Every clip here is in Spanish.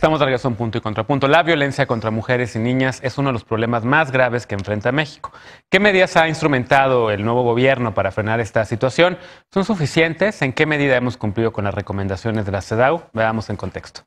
Estamos de regreso un punto y contrapunto. La violencia contra mujeres y niñas es uno de los problemas más graves que enfrenta México. ¿Qué medidas ha instrumentado el nuevo gobierno para frenar esta situación? ¿Son suficientes? ¿En qué medida hemos cumplido con las recomendaciones de la CEDAW? Veamos en contexto.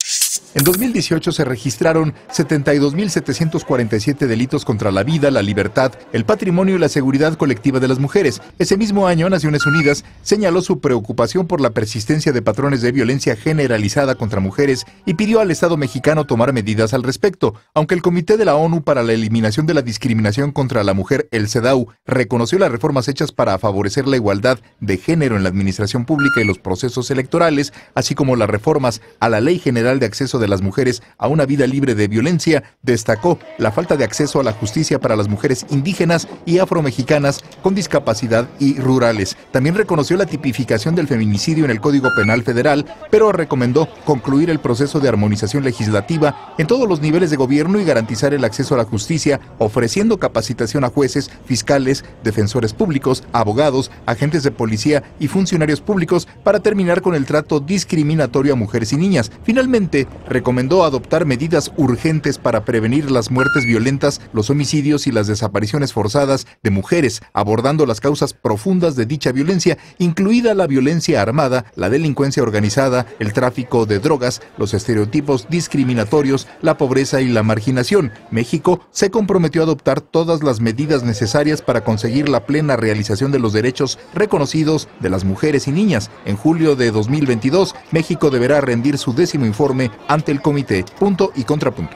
En 2018 se registraron 72.747 delitos contra la vida, la libertad, el patrimonio y la seguridad colectiva de las mujeres. Ese mismo año, Naciones Unidas señaló su preocupación por la persistencia de patrones de violencia generalizada contra mujeres y pidió al Estado mexicano tomar medidas al respecto. Aunque el Comité de la ONU para la Eliminación de la Discriminación contra la Mujer, el CEDAW, reconoció las reformas hechas para favorecer la igualdad de género en la administración pública y los procesos electorales, así como las reformas a la Ley General de Acceso de las mujeres a una vida libre de violencia, destacó la falta de acceso a la justicia para las mujeres indígenas y afromexicanas con discapacidad y rurales. También reconoció la tipificación del feminicidio en el Código Penal Federal, pero recomendó concluir el proceso de armonización legislativa en todos los niveles de gobierno y garantizar el acceso a la justicia, ofreciendo capacitación a jueces, fiscales, defensores públicos, abogados, agentes de policía y funcionarios públicos para terminar con el trato discriminatorio a mujeres y niñas. Finalmente, recomendó adoptar medidas urgentes para prevenir las muertes violentas, los homicidios y las desapariciones forzadas de mujeres, abordando las causas profundas de dicha violencia, incluida la violencia armada, la delincuencia organizada, el tráfico de drogas, los estereotipos discriminatorios, la pobreza y la marginación. México se comprometió a adoptar todas las medidas necesarias para conseguir la plena realización de los derechos reconocidos de las mujeres y niñas. En julio de 2022, México deberá rendir su décimo informe ante el comité. Punto y contrapunto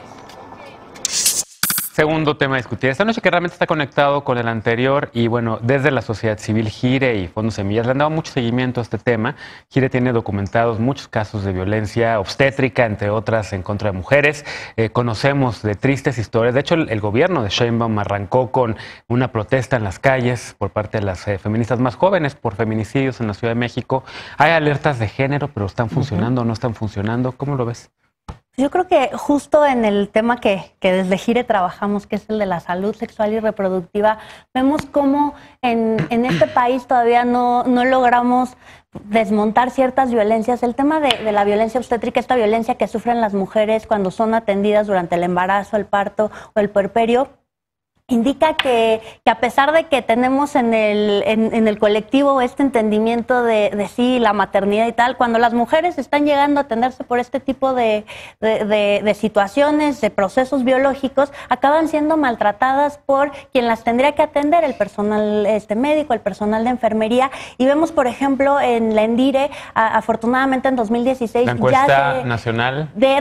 segundo tema a discutir esta noche que realmente está conectado con el anterior y bueno, desde la sociedad civil Gire y Fondo Semillas le han dado mucho seguimiento a este tema. Gire tiene documentados muchos casos de violencia obstétrica, entre otras en contra de mujeres. Eh, conocemos de tristes historias. De hecho, el, gobierno de Sheinbaum arrancó con una protesta en las calles por parte de las eh, feministas más jóvenes por feminicidios en la Ciudad de México. Hay alertas de género, pero ¿están funcionando o no están funcionando? ¿Cómo lo ves? Yo creo que justo en el tema que, desde Gire trabajamos, que es el de la salud sexual y reproductiva, vemos cómo en, este país todavía no, logramos desmontar ciertas violencias. El tema de, la violencia obstétrica, esta violencia que sufren las mujeres cuando son atendidas durante el embarazo, el parto o el puerperio, indica que, a pesar de que tenemos en el, en, el colectivo este entendimiento de, sí, la maternidad y tal, cuando las mujeres están llegando a atenderse por este tipo de, situaciones, de procesos biológicos, acaban siendo maltratadas por quien las tendría que atender, el personal este, médico, el personal de enfermería. Y vemos, por ejemplo, en la Endire, afortunadamente en 2016... La encuesta nacional... De,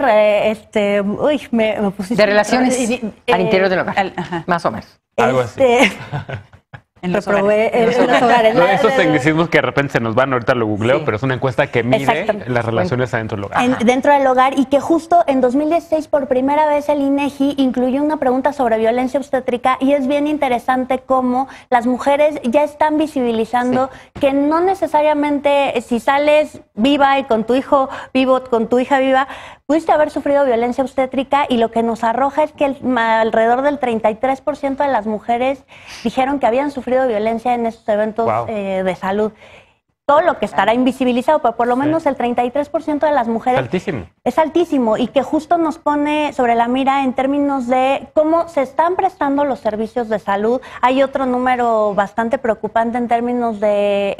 este, uy, me, De relaciones al interior del hogar, eh, más o menos. Algo así. Este, En No, esos tecnicismos que de repente se nos van, ahorita lo googleo, pero es una encuesta que mide las relaciones adentro del hogar. dentro del hogar y que justo en 2016 por primera vez el INEGI incluyó una pregunta sobre violencia obstétrica y es bien interesante cómo las mujeres ya están visibilizando que no necesariamente eh, si sales viva y con tu hijo vivo, con tu hija viva, pudiste haber sufrido violencia obstétrica y lo que nos arroja es que alrededor del 33% de las mujeres dijeron que habían sufrido violencia en estos eventos eh, de salud. Todo lo que estará ah. invisibilizado, pero por lo menos el 33% de las mujeres. Es altísimo. Es altísimo y que justo nos pone sobre la mira en términos de cómo se están prestando los servicios de salud. Hay otro número bastante preocupante en términos de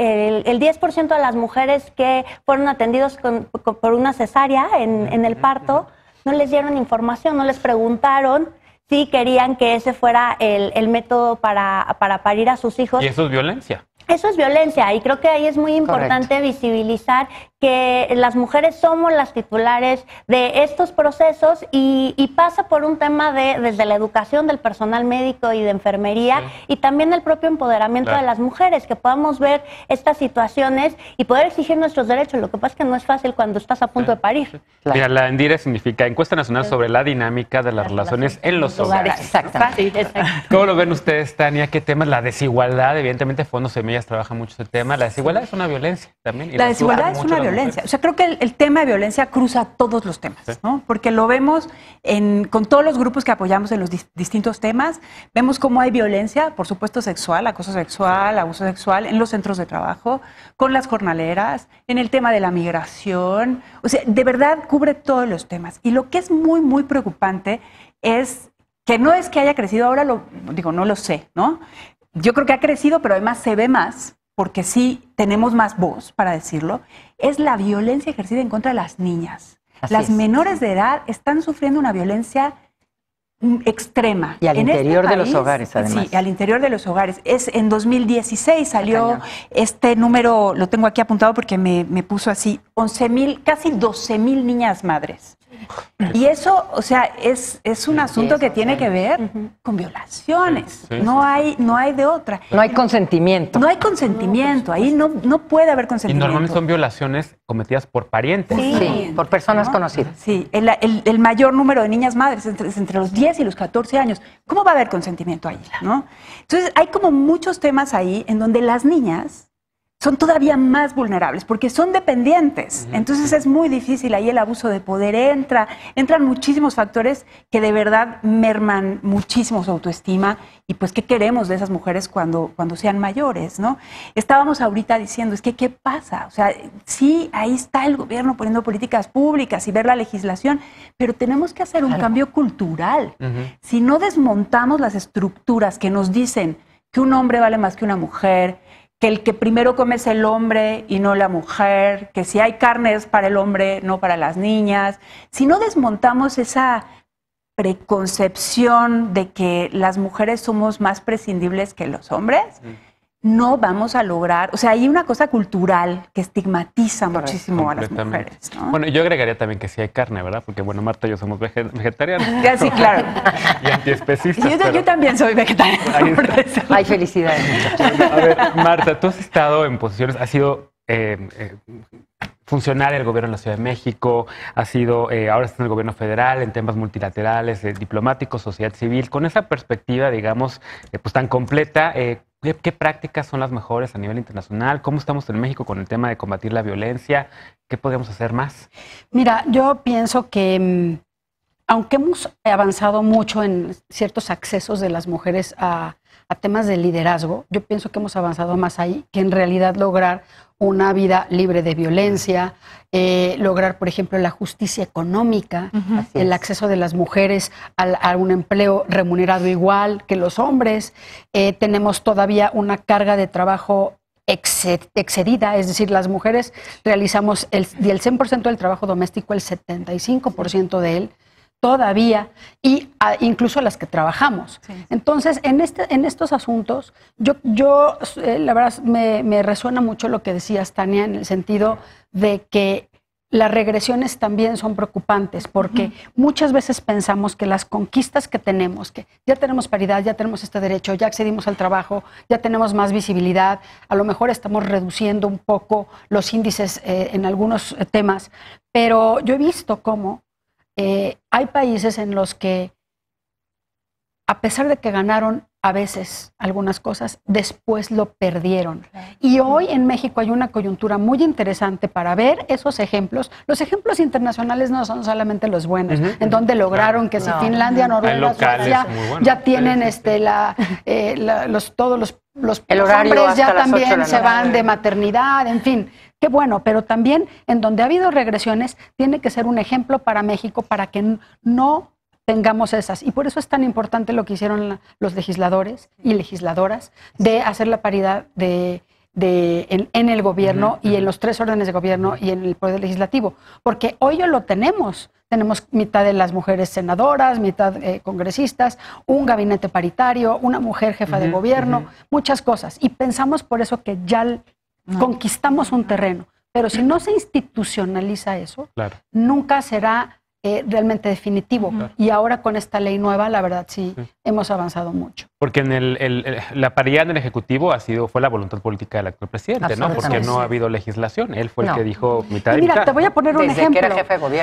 el, 10% de las mujeres que fueron atendidos por una cesárea en el parto no les dieron información, no les preguntaron sí querían que ese fuera el, el método para, para parir a sus hijos. Y eso es violencia. Eso es violencia y creo que ahí es muy importante visibilizar que las mujeres somos las titulares de estos procesos y, pasa por un tema de desde la educación del personal médico y de enfermería y también el propio empoderamiento de las mujeres, que podamos ver estas situaciones y poder exigir nuestros derechos. Lo que pasa es que no es fácil cuando estás a punto de parir. Mira, la ENDIRE significa Encuesta Nacional sobre la Dinámica de las, Relaciones, en los Hogares. Exactamente. ¿Cómo lo ven ustedes, Tania? ¿Qué temas? La desigualdad, evidentemente Fondo Semillas trabaja mucho ese tema. La desigualdad es una violencia también. la desigualdad es una o sea, creo que el, tema de violencia cruza todos los temas, ¿no? Porque lo vemos con todos los grupos que apoyamos en los distintos temas. Vemos cómo hay violencia, por supuesto, sexual, acoso sexual, abuso sexual, en los centros de trabajo, con las jornaleras, en el tema de la migración. O sea, de verdad cubre todos los temas. Y lo que es muy, muy preocupante es que no es que haya crecido ahora, lo, digo, no lo sé, ¿no? Yo creo que ha crecido, pero además se ve más porque sí tenemos más voz para decirlo, es la violencia ejercida en contra de las niñas. las menores de edad están sufriendo una violencia mm, extrema. Y al este interior de los hogares, además. Sí, al interior de los hogares. Es, en 2016 salió este número, lo tengo aquí apuntado porque me, me puso así, 11 mil, casi 12 mil niñas madres y eso, o sea, es, un asunto que tiene que ver con violaciones. No hay, no hay de otra. No hay consentimiento. No hay consentimiento. Ahí no, no puede haber consentimiento. Y normalmente son violaciones cometidas por parientes. por personas conocidas. Sí, el, mayor número de niñas madres es entre, los 10 y los 14 años. ¿Cómo va a haber consentimiento ahí? ¿no? Entonces, hay como muchos temas ahí en donde las niñas son todavía más vulnerables porque son dependientes. Entonces es muy difícil, ahí el abuso de poder entra, entran muchísimos factores que de verdad merman muchísimo su autoestima y pues qué queremos de esas mujeres cuando, cuando sean mayores, ¿no? Estábamos ahorita diciendo, es que ¿qué pasa? O sea, sí, ahí está el gobierno poniendo políticas públicas y ver la legislación, pero tenemos que hacer un cambio cultural. Si no desmontamos las estructuras que nos dicen que un hombre vale más que una mujer, que el que primero come es el hombre y no la mujer, que si hay carne es para el hombre, no para las niñas. Si no desmontamos esa preconcepción de que las mujeres somos más prescindibles que los hombres, mm no vamos a lograr, o sea, hay una cosa cultural que estigmatiza muchísimo a las mujeres. Bueno, yo agregaría también que sí hay carne, ¿verdad? Porque, bueno, Marta y yo somos vegetarianos. Ya, sí, claro. y antiespecíficos. Yo, yo también soy vegetariana. Hay felicidad. A ver, Marta, tú has estado en posiciones, Ha sido eh, el eh, funcionaria del gobierno de la Ciudad de México, ha sido, eh, ahora está en el gobierno federal, en temas multilaterales, eh, diplomáticos, sociedad civil, con esa perspectiva, digamos, pues tan completa, ¿Qué prácticas son las mejores a nivel internacional? ¿Cómo estamos en México con el tema de combatir la violencia? ¿Qué podemos hacer más? Mira, yo pienso que mm, aunque hemos avanzado mucho en ciertos accesos de las mujeres a a temas de liderazgo, yo pienso que hemos avanzado más ahí que en realidad lograr una vida libre de violencia, eh, lograr, por ejemplo, la justicia económica, el acceso de las mujeres a, un empleo remunerado igual que los hombres. Eh, tenemos todavía una carga de trabajo excedida, es decir, las mujeres realizamos el, del 100% del trabajo doméstico, el 75% de él todavía y a, incluso las que trabajamos. Entonces, en, este, en estos asuntos, yo, yo eh, la verdad, me, resuena mucho lo que decías, Tania, en el sentido de que las regresiones también son preocupantes, porque muchas veces pensamos que las conquistas que tenemos, que ya tenemos paridad, ya tenemos este derecho, ya accedimos al trabajo, ya tenemos más visibilidad, a lo mejor estamos reduciendo un poco los índices eh, en algunos eh, temas, pero yo he visto cómo eh, hay países en los que, a pesar de que ganaron a veces algunas cosas, después lo perdieron. Y hoy en México hay una coyuntura muy interesante para ver esos ejemplos. Los ejemplos internacionales no son solamente los buenos, en donde lograron que si Finlandia, Noruega, Suecia ya tienen este, eh, la, los, todos los, los, hombres ya también se van de maternidad, en fin. Qué bueno, pero también en donde ha habido regresiones, tiene que ser un ejemplo para México para que no tengamos esas. Y por eso es tan importante lo que hicieron los legisladores y legisladoras de hacer la paridad de, en, el gobierno y en los tres órdenes de gobierno y en el poder legislativo. Porque hoy ya lo tenemos. Tenemos mitad de las mujeres senadoras, mitad eh, congresistas, un gabinete paritario, una mujer jefa de gobierno, muchas cosas. Y pensamos por eso que ya conquistamos un terreno. Pero si no se institucionaliza eso, nunca será eh, realmente definitivo. Y ahora con esta ley nueva, la verdad sí, hemos avanzado mucho. Porque en la paridad en el Ejecutivo ha sido, fue la voluntad política del actual presidente, ¿no? Porque no ha habido legislación. Él fue el que dijo mitad mira, te voy a poner un ejemplo.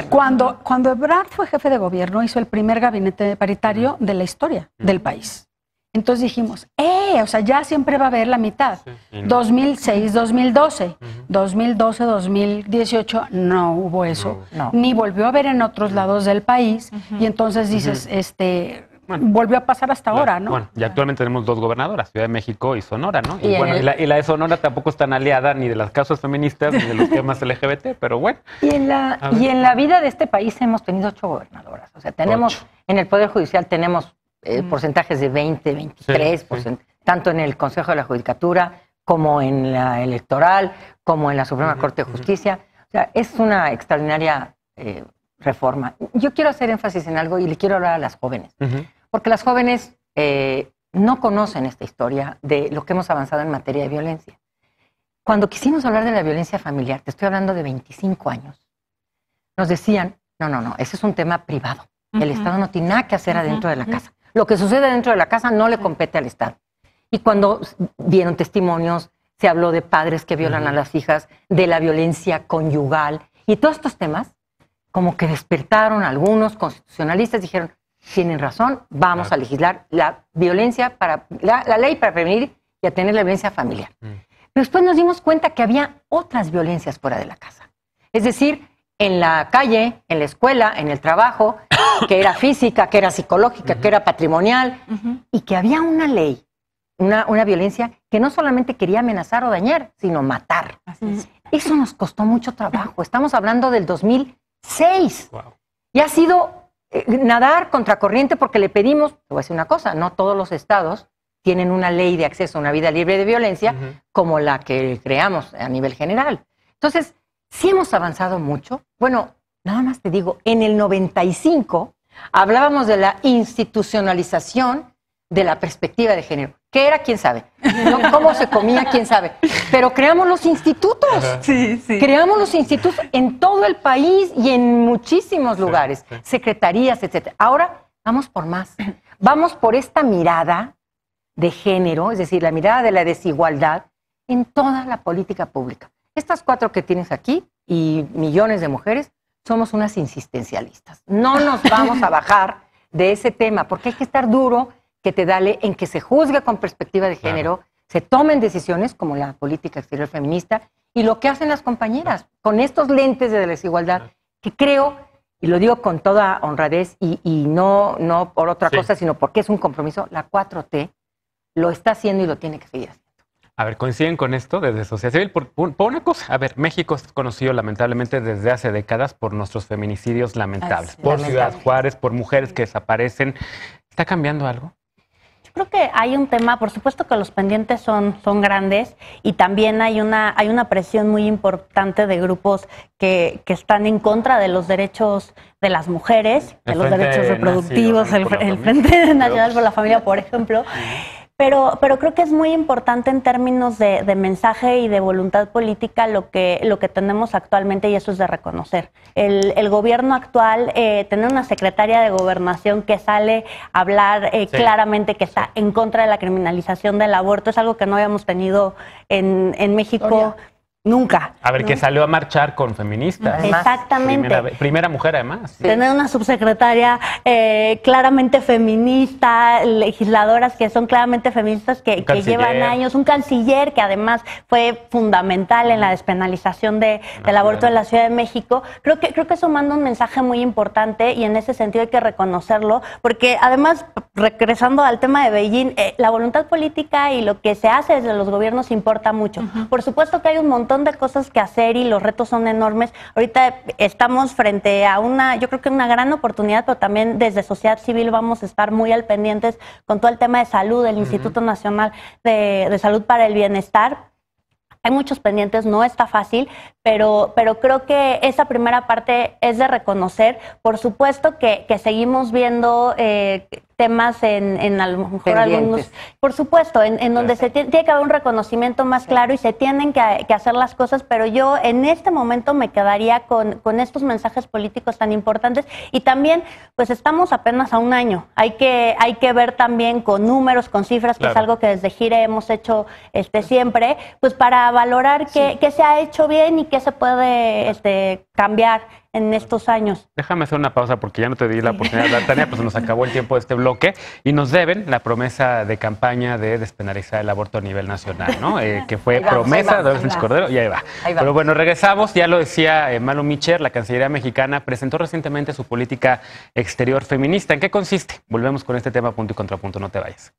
Cuando, cuando Ebrard fue jefe de gobierno, hizo el primer gabinete paritario de la historia del país. Entonces dijimos, ¡eh! O sea, ya siempre va a haber la mitad. 2006, 2012. 2012, 2018, no hubo eso. Ni volvió a haber en otros lados del país. Y entonces dices, este. volvió a pasar hasta ahora, ¿no? Bueno, y actualmente tenemos dos gobernadoras, Ciudad de México y Sonora, ¿no? Y, bueno, y, la, de Sonora tampoco es tan aliada ni de las causas feministas ni de los temas LGBT, pero bueno. Y en, la, y en la vida de este país hemos tenido ocho gobernadoras. O sea, tenemos, en el Poder Judicial tenemos eh, mm. porcentajes de 20, 23, tanto en el Consejo de la Judicatura como en la electoral, como en la Suprema Corte de Justicia. O sea, es una extraordinaria eh, reforma. Yo quiero hacer énfasis en algo y le quiero hablar a las jóvenes, porque las jóvenes eh, no conocen esta historia de lo que hemos avanzado en materia de violencia. Cuando quisimos hablar de la violencia familiar, te estoy hablando de 25 años, nos decían, no, no, no, ese es un tema privado. El Estado no tiene nada que hacer adentro de la casa. Lo que sucede dentro de la casa no le compete al Estado. Y cuando vieron testimonios, se habló de padres que violan a las hijas, de la violencia conyugal y todos estos temas, como que despertaron algunos constitucionalistas, dijeron, tienen razón, vamos a legislar la violencia para la, ley para prevenir y atener la violencia familiar. Pero mm. después nos dimos cuenta que había otras violencias fuera de la casa. Es decir, en la calle, en la escuela, en el trabajo, que era física, que era psicológica, que era patrimonial, y que había una ley, una, violencia que no solamente quería amenazar o dañar, sino matar. Eso nos costó mucho trabajo. Estamos hablando del 2006. Y ha sido eh, nadar contracorriente porque le pedimos, te voy a decir una cosa, no todos los estados tienen una ley de acceso a una vida libre de violencia como la que creamos a nivel general. Entonces, si hemos avanzado mucho. Bueno, nada más te digo, en el 95 hablábamos de la institucionalización de la perspectiva de género. ¿Qué era? ¿Quién sabe? ¿Cómo se comía? ¿Quién sabe? Pero creamos los institutos. Sí, sí. Creamos los institutos en todo el país y en muchísimos lugares, secretarías, etc. Ahora vamos por más. Vamos por esta mirada de género, es decir, la mirada de la desigualdad en toda la política pública estas cuatro que tienes aquí y millones de mujeres somos unas insistencialistas. No nos vamos a bajar de ese tema porque hay que estar duro, que te dale en que se juzgue con perspectiva de género, se tomen decisiones como la política exterior feminista y lo que hacen las compañeras con estos lentes de desigualdad que creo y lo digo con toda honradez y, no, no por otra cosa, sino porque es un compromiso, la 4T lo está haciendo y lo tiene que seguir haciendo. A ver, ¿coinciden con esto desde sociedad civil? Por, una cosa, a ver, México es conocido lamentablemente desde hace décadas por nuestros feminicidios lamentables, por Ciudad Juárez, por mujeres que desaparecen. ¿Está cambiando algo? Yo creo que hay un tema, por supuesto que los pendientes son, son grandes y también hay una, hay una presión muy importante de grupos que, están en contra de los derechos de las mujeres, de los derechos reproductivos, el, el Frente Nacional por la pues, Familia, por ejemplo. Pero, pero creo que es muy importante en términos de, mensaje y de voluntad política lo que, lo que tenemos actualmente y eso es de reconocer. El, el gobierno actual, eh, tener una secretaria de gobernación que sale a hablar eh, claramente que está en contra de la criminalización del aborto es algo que no habíamos tenido en, en México. Nunca. A ver, que salió a marchar con feministas. Exactamente. Primera, mujer, además. Tener una subsecretaria eh, claramente feminista, legisladoras que son claramente feministas, que, llevan años, un canciller que además fue fundamental en la despenalización de, del aborto en la Ciudad de México. Creo que, creo que eso manda un mensaje muy importante y en ese sentido hay que reconocerlo, porque además, regresando al tema de Beijing, eh, la voluntad política y lo que se hace desde los gobiernos importa mucho. Por supuesto que hay un montón son de cosas que hacer y los retos son enormes. Ahorita estamos frente a una, yo creo que una gran oportunidad, pero también desde sociedad civil vamos a estar muy al pendientes con todo el tema de salud, el Instituto Nacional de, Salud para el Bienestar, hay muchos pendientes, no está fácil, pero, pero creo que esa primera parte es de reconocer. Por supuesto que, seguimos viendo eh, temas en, en a algunos, por supuesto, en, donde se tiene, que haber un reconocimiento más claro y se tienen que, hacer las cosas, pero yo en este momento me quedaría con, estos mensajes políticos tan importantes y también pues estamos apenas a un año, hay que, hay que ver también con números, con cifras, que es algo que desde Gire hemos hecho este, siempre, pues para valorar qué, se ha hecho bien y qué se puede este, cambiar en estos años. Déjame hacer una pausa porque ya no te di la oportunidad Tania, pues nos acabó el tiempo de este bloque y nos deben la promesa de campaña de despenalizar el aborto a nivel nacional, ¿no? Eh, que fue promesa de Luis Cordero y ahí va. Pero bueno, regresamos, ya lo decía Malo eh, Malu la Cancillería mexicana presentó recientemente su política exterior feminista. ¿En qué consiste? Volvemos con este tema punto y contrapunto, no te vayas.